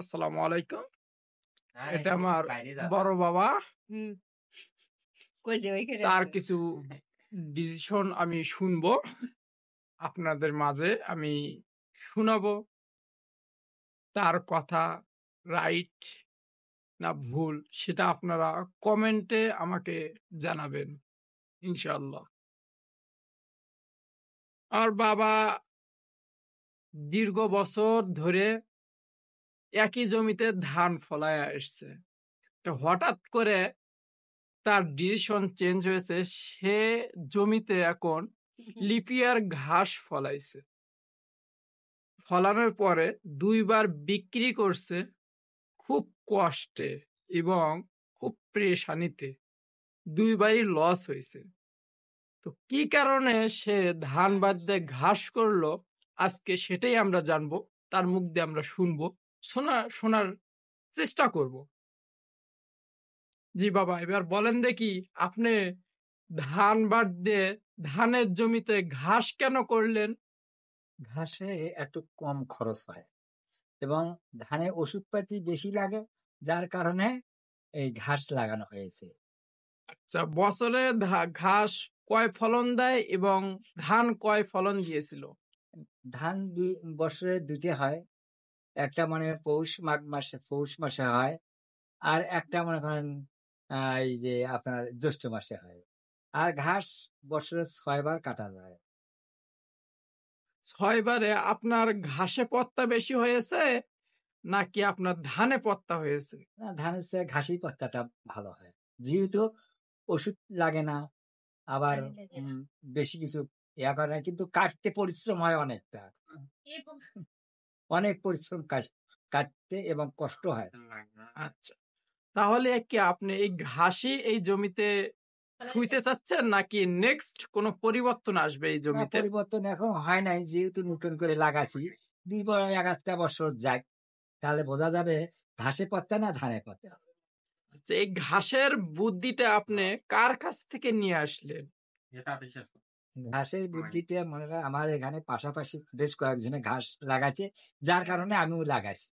আসসালামু আলাইকুম এটা আমার বড় বাবা তার কিছু ডিসিশন আমি শুনবো আপনাদের মাঝে আমি শুনাবো তার কথা রাইট না ভুল সেটা আপনারা কমেন্টে আমাকে জানাবেন ইনশাল্লাহ আর বাবা দীর্ঘ বছর ধরে একই জমিতে ধান ফলায় আসছে তো হঠাৎ করে তার ডিসিশন চেঞ্জ হয়েছে সে জমিতে এখন লিপিয়ার ঘাস ফলাইছে ফলানোর পরে দুইবার বিক্রি করছে খুব কষ্টে এবং খুব প্রেশানিতে দুইবারই লস হয়েছে তো কি কারণে সে ধান বাদ দিয়ে ঘাস করলো আজকে সেটাই আমরা জানবো তার মুখ দিয়ে আমরা শুনবো শোনা শোনার চেষ্টা করব জি বাবা এবার বলেন দেখি আপনি ধান বাদ দিয়ে ধানের জমিতে ঘাস কেন করলেন ঘাসে একটু কম খরচ হয় এবং ধানে ওষুধপাতি বেশি লাগে যার কারণে এই ঘাস লাগানো হয়েছে আচ্ছা বছরে ঘাস কয় ফলন দেয় এবং ধান কয় ফলন দিয়েছিল ধান বছরে দুটি হয় একটা মানে পৌষ মাঘ মাসে পৌষ মাসে হয় আর একটা মনে করেন এই যে আপনার জ্যৈষ্ঠ মাসে হয় আর ঘাস বছরে ছয়বার কাটা যায় ছয়বারে আপনার ঘাসে পত্তা বেশি হয়েছে নাকি আপনার ধানে পত্তা হয়েছে না ধানের চেয়ে ঘাসি পত্তাটা ভালো হয় যেহেতু ওষুধ লাগে না আবার বেশি কিছু ইয়া করে কিন্তু কাটতে পরিশ্রম হয় অনেকটা অনেক পরিশ্রম কাটতে এবং কষ্ট হয় আচ্ছা তাহলে কি আপনি এই ঘাসি এই জমিতে খুঁজতে চাচ্ছেন নাকি নেক্সট কোন পরিবর্তন আসবে এই জমিতে পরিবর্তন এখন হয় নাই যেহেতু নতুন করে লাগাচ্ছি দুই এগারোটা বছর যাক তাহলে বোঝা যাবে ঘাসে পত্তা না ধানে পত্তা আচ্ছা, এই ঘাসের বুদ্ধিটা আপনি কার কাছ থেকে নিয়ে আসলেন ঘাসের হ্যাঁ। বুদ্ধিতে মনে আমার এখানে পাশাপাশি বেশ কয়েকজনে ঘাস লাগাচ্ছে যার কারণে আমিও লাগাইছি